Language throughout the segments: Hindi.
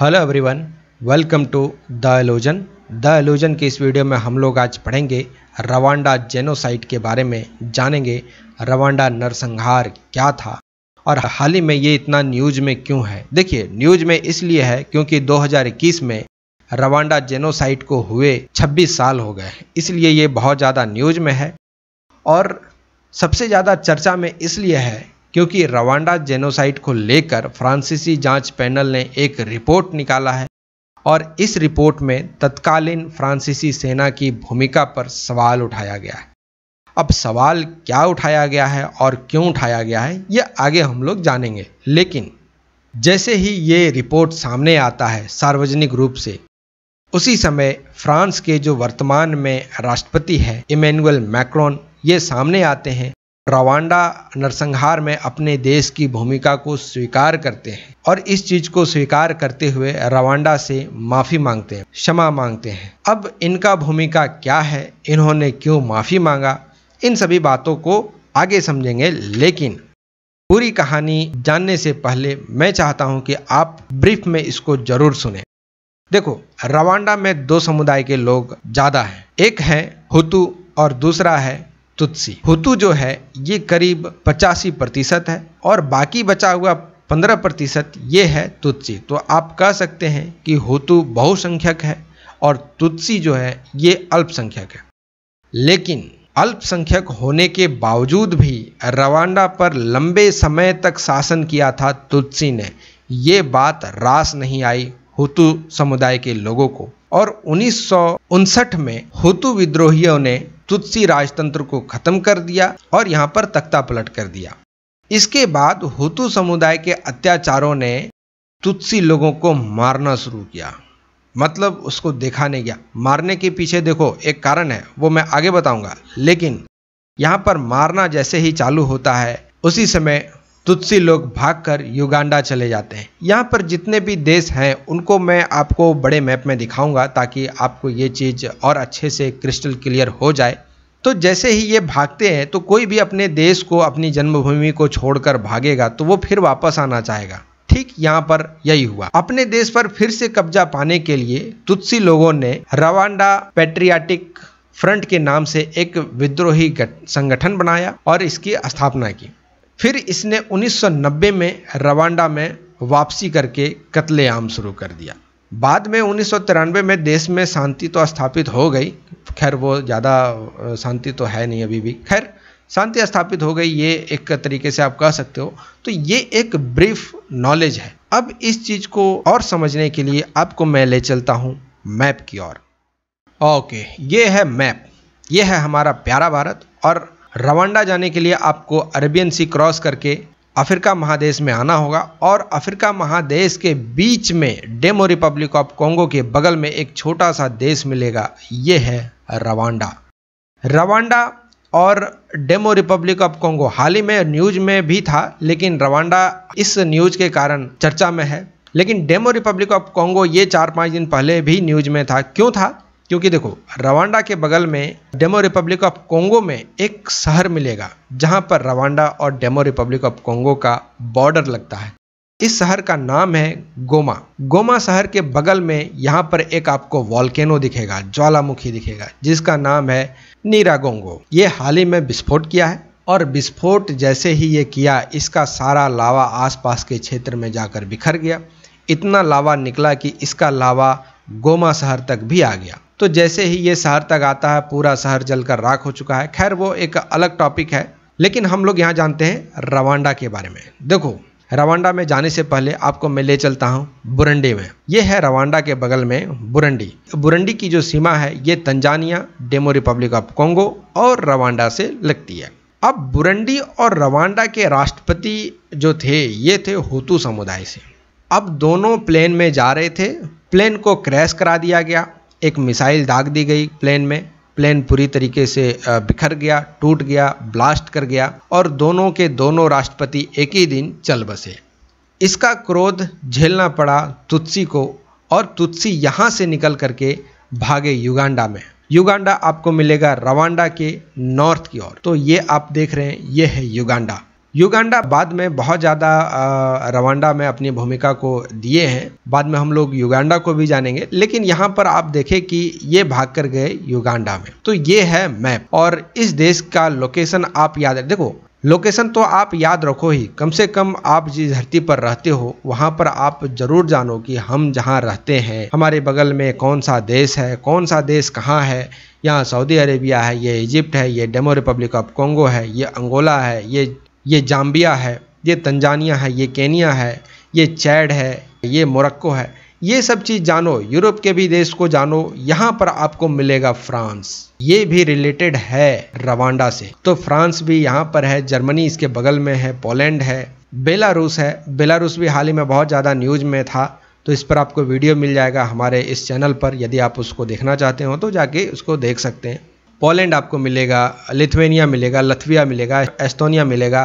hello everyone welcome to the एलोजन द एलोजन के इस वीडियो में हम लोग आज पढ़ेंगे रवांडा जेनोसाइड के बारे में जानेंगे रवांडा नरसंहार क्या था और हाल ही में ये इतना न्यूज में क्यों है देखिए न्यूज में इसलिए है क्योंकि 2021 में रवांडा जेनोसाइट को हुए 26 साल हो गए इसलिए ये बहुत ज़्यादा न्यूज में है और सबसे ज़्यादा चर्चा में इसलिए है क्योंकि रवांडा जेनोसाइड को लेकर फ्रांसीसी जांच पैनल ने एक रिपोर्ट निकाला है और इस रिपोर्ट में तत्कालीन फ्रांसीसी सेना की भूमिका पर सवाल उठाया गया है अब सवाल क्या उठाया गया है और क्यों उठाया गया है ये आगे हम लोग जानेंगे लेकिन जैसे ही ये रिपोर्ट सामने आता है सार्वजनिक रूप से उसी समय फ्रांस के जो वर्तमान में राष्ट्रपति हैं इमैनुअल मैक्रोन ये सामने आते हैं रवांडा नरसंहार में अपने देश की भूमिका को स्वीकार करते हैं और इस चीज को स्वीकार करते हुए रवांडा से माफी मांगते हैं क्षमा मांगते हैं अब इनका भूमिका क्या है इन्होंने क्यों माफी मांगा इन सभी बातों को आगे समझेंगे लेकिन पूरी कहानी जानने से पहले मैं चाहता हूं कि आप ब्रीफ में इसको जरूर सुने देखो रवांडा में दो समुदाय के लोग ज़्यादा हैं एक है हुतु और दूसरा है तुत्सी हुतु जो है ये करीब पचासी प्रतिशत है और बाकी बचा हुआ पंद्रह प्रतिशत ये है तुत्सी तो आप कह सकते हैं कि हुतु बहुसंख्यक है और तुत्सी जो है ये अल्पसंख्यक है लेकिन अल्पसंख्यक होने के बावजूद भी रवांडा पर लंबे समय तक शासन किया था तुत्सी ने ये बात रास नहीं आई हुतु समुदाय के लोगों को और उन्नीस में हुतु विद्रोहियों ने तुत्सी राजतंत्र को खत्म कर दिया और यहाँ पर तख्ता पलट कर दिया इसके बाद हुतु समुदाय के अत्याचारों ने तुत्सी लोगों को मारना शुरू किया मतलब उसको देखा नहीं गया मारने के पीछे देखो एक कारण है वो मैं आगे बताऊंगा लेकिन यहाँ पर मारना जैसे ही चालू होता है उसी समय तुत्सी लोग भागकर युगांडा चले जाते हैं यहाँ पर जितने भी देश हैं उनको मैं आपको बड़े मैप में दिखाऊंगा ताकि आपको ये चीज़ और अच्छे से क्रिस्टल क्लियर हो जाए तो जैसे ही ये भागते हैं तो कोई भी अपने देश को अपनी जन्मभूमि को छोड़कर भागेगा तो वो फिर वापस आना चाहेगा ठीक यहाँ पर यही हुआ अपने देश पर फिर से कब्जा पाने के लिए तुत्सी लोगों ने रवांडा पेट्रियाटिक फ्रंट के नाम से एक विद्रोही संगठन बनाया और इसकी स्थापना की फिर इसने 1990 में रवांडा में वापसी करके कत्लेआम शुरू कर दिया बाद में उन्नीस में देश में शांति तो स्थापित हो गई खैर वो ज़्यादा शांति तो है नहीं अभी भी खैर शांति स्थापित हो गई ये एक तरीके से आप कह सकते हो तो ये एक ब्रीफ नॉलेज है अब इस चीज़ को और समझने के लिए आपको मैं ले चलता हूँ मैप की ओर ओके ये है मैप ये है हमारा प्यारा भारत और रवांडा जाने के लिए आपको अरेबियन सी क्रॉस करके अफ्रीका महादेश में आना होगा और अफ्रीका महादेश के बीच में डेमो रिपब्लिक ऑफ कॉन्गो के बगल में एक छोटा सा देश मिलेगा ये है रवांडा रवांडा और डेमो रिपब्लिक ऑफ कॉन्गो हाल ही में न्यूज में भी था लेकिन रवांडा इस न्यूज के कारण चर्चा में है लेकिन डेमो रिपब्लिक ऑफ कॉन्गो ये चार पाँच दिन पहले भी न्यूज में था क्यों था क्योंकि देखो रवांडा के बगल में डेमो रिपब्लिक ऑफ कोंगो में एक शहर मिलेगा जहां पर रवांडा और डेमो रिपब्लिक ऑफ कोंगो का बॉर्डर लगता है इस शहर का नाम है गोमा गोमा शहर के बगल में यहाँ पर एक आपको वॉल्केनो दिखेगा ज्वालामुखी दिखेगा जिसका नाम है नीरागोंगो ये हाल ही में विस्फोट किया है और विस्फोट जैसे ही ये किया इसका सारा लावा आसपास के क्षेत्र में जाकर बिखर गया इतना लावा निकला कि इसका लावा गोमा शहर तक भी आ गया तो जैसे ही ये शहर तक आता है पूरा शहर जलकर राख हो चुका है खैर वो एक अलग टॉपिक है लेकिन हम लोग यहाँ जानते हैं रवांडा के बारे में देखो रवांडा में जाने से पहले आपको मैं ले चलता हूँ बुरंडी में ये है रवांडा के बगल में बुरंडी बुरंडी की जो सीमा है ये Tanzania demo republic of Congo और रवांडा से लगती है अब बुरंडी और रवांडा के राष्ट्रपति जो थे ये थे होतू समुदाय से अब दोनों प्लेन में जा रहे थे प्लेन को क्रैश करा दिया गया एक मिसाइल दाग दी गई प्लेन में प्लेन पूरी तरीके से बिखर गया टूट गया ब्लास्ट कर गया और दोनों के दोनों राष्ट्रपति एक ही दिन चल बसे इसका क्रोध झेलना पड़ा तुत्सी को और तुत्सी यहाँ से निकल करके भागे युगांडा में युगांडा आपको मिलेगा रवांडा के नॉर्थ की ओर तो ये आप देख रहे हैं ये है युगांडा युगांडा बाद में बहुत ज़्यादा रवांडा में अपनी भूमिका को दिए हैं बाद में हम लोग युगांडा को भी जानेंगे लेकिन यहाँ पर आप देखें कि ये भाग कर गए युगांडा में तो ये है मैप और इस देश का लोकेशन आप याद देखो लोकेशन तो आप याद रखो ही कम से कम आप जिस धरती पर रहते हो वहाँ पर आप जरूर जानो कि हम जहाँ रहते हैं हमारे बगल में कौन सा देश है कौन सा देश कहाँ है यहाँ सऊदी अरेबिया है ये इजिप्ट है ये डेमो रिपब्लिक ऑफ कॉन्गो है ये अंगोला है ये ये जाम्बिया है ये तंजानिया है ये केनिया है ये चैड है ये मोरक्को है ये सब चीज़ जानो यूरोप के भी देश को जानो यहाँ पर आपको मिलेगा फ्रांस ये भी रिलेटेड है रवांडा से तो फ्रांस भी यहाँ पर है जर्मनी इसके बगल में है पोलैंड है बेलारूस है बेलारूस भी हाल ही में बहुत ज़्यादा न्यूज़ में था तो इस पर आपको वीडियो मिल जाएगा हमारे इस चैनल पर यदि आप उसको देखना चाहते हो तो जाके उसको देख सकते हैं पोलैंड आपको मिलेगा लिथुएनिया मिलेगा लथविया मिलेगा एस्तोनिया मिलेगा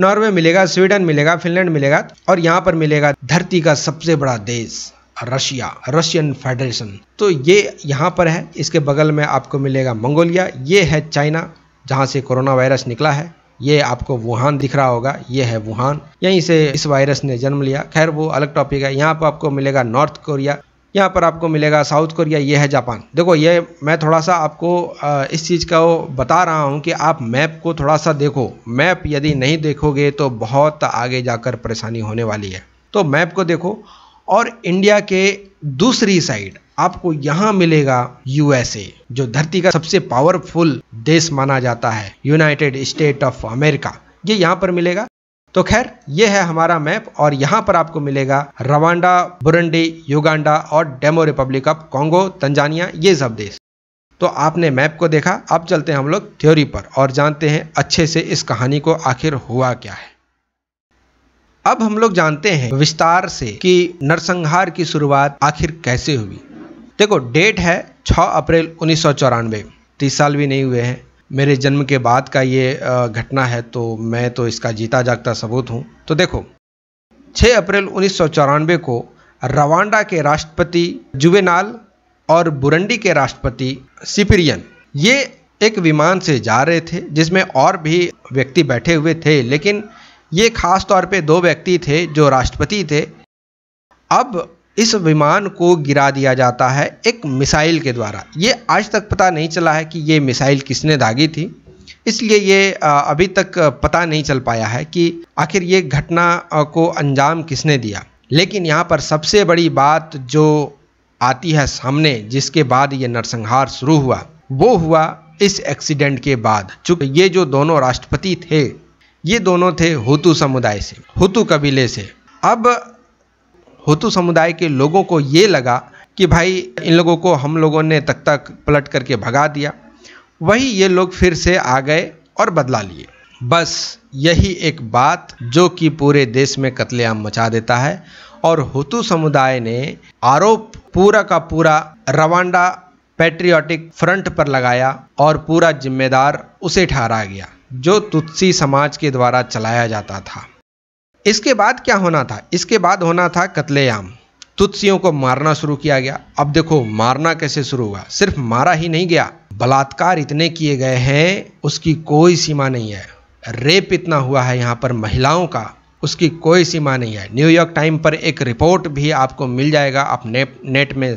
नॉर्वे मिलेगा स्वीडन मिलेगा फिनलैंड मिलेगा और यहाँ पर मिलेगा धरती का सबसे बड़ा देश रशिया रशियन फेडरेशन तो ये यहाँ पर है इसके बगल में आपको मिलेगा मंगोलिया ये है चाइना जहाँ से कोरोना वायरस निकला है ये आपको वुहान दिख रहा होगा ये है वुहान यहीं से इस वायरस ने जन्म लिया खैर वो अलग टॉपिक है यहाँ पर आपको मिलेगा नॉर्थ कोरिया यहाँ पर आपको मिलेगा साउथ कोरिया ये है जापान देखो ये मैं थोड़ा सा आपको इस चीज़ का बता रहा हूँ कि आप मैप को थोड़ा सा देखो मैप यदि नहीं देखोगे तो बहुत आगे जाकर परेशानी होने वाली है तो मैप को देखो और इंडिया के दूसरी साइड आपको यहाँ मिलेगा यूएसए जो धरती का सबसे पावरफुल देश माना जाता है यूनाइटेड स्टेट ऑफ अमेरिका ये यहाँ पर मिलेगा तो खैर ये है हमारा मैप और यहाँ पर आपको मिलेगा रवांडा बुरंडी युगांडा और demo republic of Congo Tanzania ये सब देश तो आपने मैप को देखा अब चलते हैं हम लोग थ्योरी पर और जानते हैं अच्छे से इस कहानी को आखिर हुआ क्या है अब हम लोग जानते हैं विस्तार से कि नरसंहार की शुरुआत आखिर कैसे हुई देखो डेट है 6 अप्रैल उन्नीस तीस साल भी नहीं हुए हैं मेरे जन्म के बाद का ये घटना है तो मैं तो इसका जीता जागता सबूत हूँ तो देखो 6 अप्रैल उन्नीस को रवांडा के राष्ट्रपति जुवेनाल और बुरंडी के राष्ट्रपति सिपिरियन ये एक विमान से जा रहे थे जिसमें और भी व्यक्ति बैठे हुए थे लेकिन ये खास तौर पे दो व्यक्ति थे जो राष्ट्रपति थे अब इस विमान को गिरा दिया जाता है एक मिसाइल के द्वारा ये आज तक पता नहीं चला है कि ये मिसाइल किसने दागी थी इसलिए ये अभी तक पता नहीं चल पाया है कि आखिर ये घटना को अंजाम किसने दिया लेकिन यहाँ पर सबसे बड़ी बात जो आती है सामने जिसके बाद ये नरसंहार शुरू हुआ वो हुआ इस एक्सीडेंट के बाद चूंकि ये जो दोनों राष्ट्रपति थे ये दोनों थे हुतू समुदाय से हुतू कबीले से अब होतु समुदाय के लोगों को ये लगा कि भाई इन लोगों को हम लोगों ने तक पलट करके भगा दिया वही ये लोग फिर से आ गए और बदला लिए बस यही एक बात जो कि पूरे देश में कत्लेआम मचा देता है और हुतु समुदाय ने आरोप पूरा का पूरा रवांडा पैट्रियाटिक फ्रंट पर लगाया और पूरा जिम्मेदार उसे ठहरा गया जो तुत्सी समाज के द्वारा चलाया जाता था इसके बाद क्या होना था इसके बाद होना था कत्लेआम तुत्सियों को मारना शुरू किया गया अब देखो मारना कैसे शुरू हुआ सिर्फ मारा ही नहीं गया बलात्कार इतने किए गए हैं उसकी कोई सीमा नहीं है रेप इतना हुआ है यहाँ पर महिलाओं का उसकी कोई सीमा नहीं है न्यूयॉर्क टाइम पर एक रिपोर्ट भी आपको मिल जाएगा आप नेट नेट में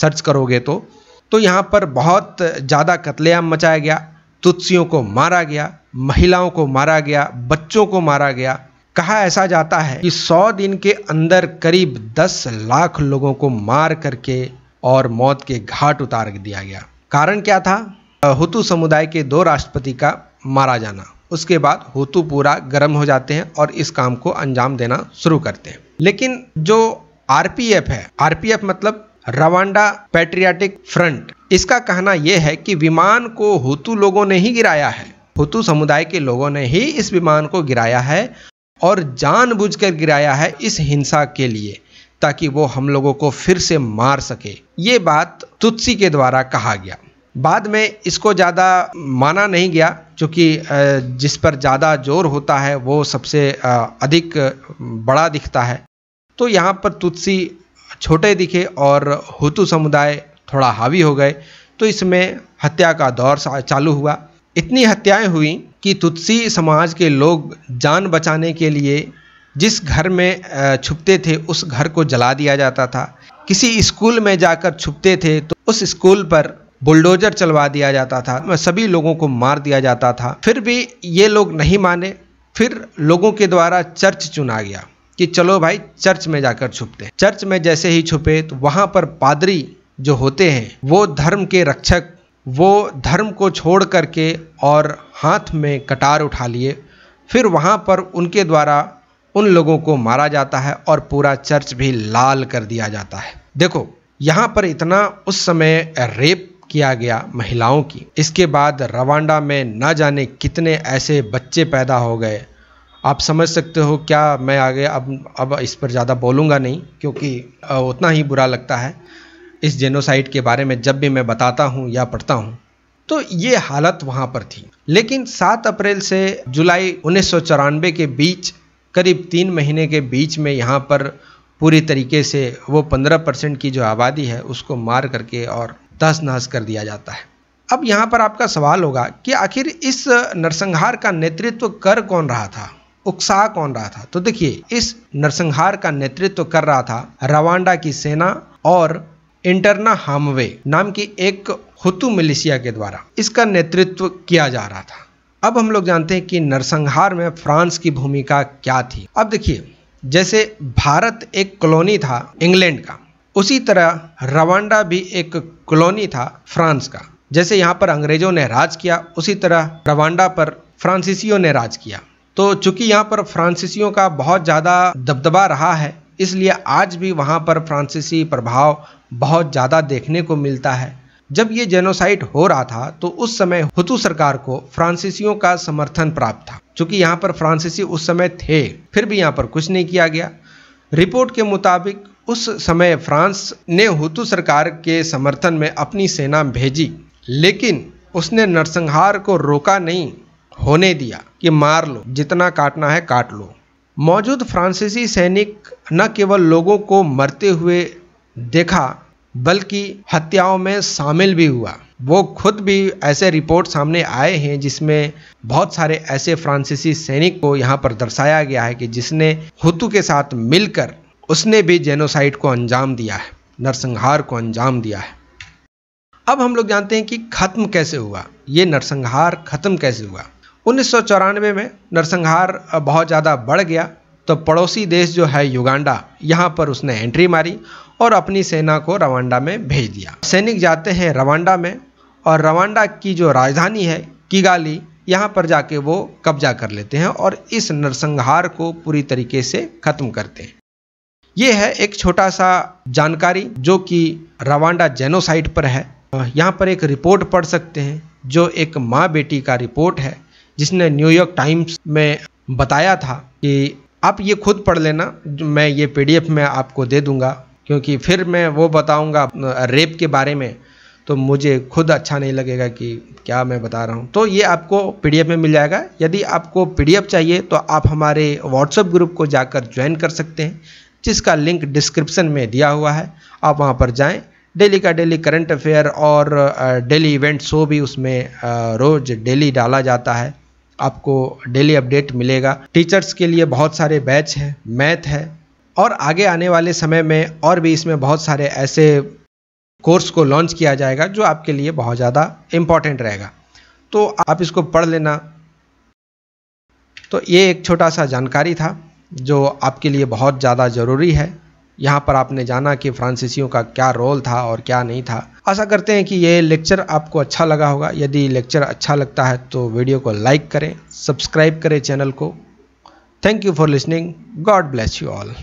सर्च करोगे तो तो यहाँ पर बहुत ज़्यादा कत्लेआम मचाया गया तुत्सियों को मारा गया महिलाओं को मारा गया बच्चों को मारा गया कहा ऐसा जाता है कि 100 दिन के अंदर करीब 10 लाख लोगों को मार करके और मौत के घाट उतार दिया गया कारण क्या था हुतु समुदाय के दो राष्ट्रपति का मारा जाना उसके बाद हुतु पूरा गर्म हो जाते हैं और इस काम को अंजाम देना शुरू करते हैं लेकिन जो आरपीएफ है आरपीएफ मतलब रवांडा पैट्रियाटिक फ्रंट इसका कहना यह है कि विमान को हुतु लोगों ने ही गिराया है हुतु समुदाय के लोगों ने ही इस विमान को गिराया है और जानबूझकर गिराया है इस हिंसा के लिए ताकि वो हम लोगों को फिर से मार सके ये बात तुत्सी के द्वारा कहा गया बाद में इसको ज़्यादा माना नहीं गया क्योंकि जिस पर ज़्यादा जोर होता है वो सबसे अधिक बड़ा दिखता है तो यहाँ पर तुत्सी छोटे दिखे और हुतु समुदाय थोड़ा हावी हो गए तो इसमें हत्या का दौर चालू हुआ इतनी हत्याएं हुई कि तुत्सी समाज के लोग जान बचाने के लिए जिस घर में छुपते थे उस घर को जला दिया जाता था किसी स्कूल में जाकर छुपते थे तो उस स्कूल पर बुलडोजर चलवा दिया जाता था सभी लोगों को मार दिया जाता था फिर भी ये लोग नहीं माने फिर लोगों के द्वारा चर्च चुना गया कि चलो भाई चर्च में जाकर छुपते चर्च में जैसे ही छुपे तो वहाँ पर पादरी जो होते हैं वो धर्म के रक्षक वो धर्म को छोड़ करके और हाथ में कटार उठा लिए फिर वहाँ पर उनके द्वारा उन लोगों को मारा जाता है और पूरा चर्च भी लाल कर दिया जाता है देखो यहाँ पर इतना उस समय रेप किया गया महिलाओं की इसके बाद रवांडा में ना जाने कितने ऐसे बच्चे पैदा हो गए आप समझ सकते हो क्या मैं आगे अब अब इस पर ज़्यादा बोलूँगा नहीं क्योंकि उतना ही बुरा लगता है इस जेनोसाइड के बारे में जब भी मैं बताता हूँ या पढ़ता हूँ तो ये हालत वहाँ पर थी लेकिन 7 अप्रैल से जुलाई उन्नीस के बीच करीब तीन महीने के बीच में यहाँ पर पूरी तरीके से वो 15 परसेंट की जो आबादी है उसको मार करके और तहस नहस कर दिया जाता है अब यहाँ पर आपका सवाल होगा कि आखिर इस नरसंहार का नेतृत्व कर कौन रहा था उकसा कौन रहा था तो देखिए इस नरसंहार का नेतृत्व कर रहा था रवांडा की सेना और इंटरना हामवे नाम की एक हुतु मिलिशिया के द्वारा इसका नेतृत्व किया जा रहा था अब हम लोग जानते हैं कि नरसंहार में फ्रांस की भूमिका क्या थी अब देखिए जैसे भारत एक कॉलोनी था इंग्लैंड का उसी तरह रवांडा भी एक कॉलोनी था फ्रांस का जैसे यहाँ पर अंग्रेजों ने राज किया उसी तरह रवांडा पर फ्रांसीसियों ने राज किया तो चूंकि यहाँ पर फ्रांसीसियों का बहुत ज़्यादा दबदबा रहा है इसलिए आज भी वहाँ पर फ्रांसीसी प्रभाव बहुत ज़्यादा देखने को मिलता है जब ये जेनोसाइट हो रहा था तो उस समय हुतु सरकार को फ्रांसीसियों का समर्थन प्राप्त था चूंकि यहाँ पर फ्रांसीसी उस समय थे फिर भी यहाँ पर कुछ नहीं किया गया रिपोर्ट के मुताबिक उस समय फ्रांस ने हुतु सरकार के समर्थन में अपनी सेना भेजी लेकिन उसने नरसंहार को रोका नहीं होने दिया कि मार लो जितना काटना है काट लो मौजूद फ्रांसीसी सैनिक न केवल लोगों को मरते हुए देखा बल्कि हत्याओं में शामिल भी हुआ वो खुद भी ऐसे रिपोर्ट सामने आए हैं जिसमें बहुत सारे ऐसे फ्रांसीसी सैनिक को यहाँ पर दर्शाया गया है कि जिसने हुतु के साथ मिलकर उसने भी जेनोसाइड को अंजाम दिया है नरसंहार को अंजाम दिया है अब हम लोग जानते हैं कि ख़त्म कैसे हुआ ये नरसंहार ख़त्म कैसे हुआ उन्नीस में नरसंहार बहुत ज़्यादा बढ़ गया तो पड़ोसी देश जो है युगांडा यहाँ पर उसने एंट्री मारी और अपनी सेना को रवांडा में भेज दिया सैनिक जाते हैं रवांडा में और रवांडा की जो राजधानी है किगाली यहाँ पर जाके वो कब्जा कर लेते हैं और इस नरसंहार को पूरी तरीके से ख़त्म करते हैं ये है एक छोटा सा जानकारी जो कि रवांडा जेनोसाइट पर है यहाँ पर एक रिपोर्ट पढ़ सकते हैं जो एक माँ बेटी का रिपोर्ट है जिसने न्यूयॉर्क टाइम्स में बताया था कि आप ये खुद पढ़ लेना मैं ये पी में आपको दे दूंगा क्योंकि फिर मैं वो बताऊंगा रेप के बारे में तो मुझे खुद अच्छा नहीं लगेगा कि क्या मैं बता रहा हूँ तो ये आपको पी में मिल जाएगा यदि आपको पी चाहिए तो आप हमारे व्हाट्सएप ग्रुप को जाकर ज्वाइन कर सकते हैं जिसका लिंक डिस्क्रिप्शन में दिया हुआ है आप वहाँ पर जाएँ डेली का डेली करंट अफेयर और डेली इवेंट शो भी उसमें रोज़ डेली डाला जाता है आपको डेली अपडेट मिलेगा टीचर्स के लिए बहुत सारे बैच हैं मैथ है और आगे आने वाले समय में और भी इसमें बहुत सारे ऐसे कोर्स को लॉन्च किया जाएगा जो आपके लिए बहुत ज़्यादा इम्पॉर्टेंट रहेगा तो आप इसको पढ़ लेना तो ये एक छोटा सा जानकारी था जो आपके लिए बहुत ज़्यादा ज़रूरी है यहाँ पर आपने जाना कि फ्रांसीसियों का क्या रोल था और क्या नहीं था आशा करते हैं कि ये लेक्चर आपको अच्छा लगा होगा यदि लेक्चर अच्छा लगता है तो वीडियो को लाइक करें सब्सक्राइब करें चैनल को thank you for listening God bless you all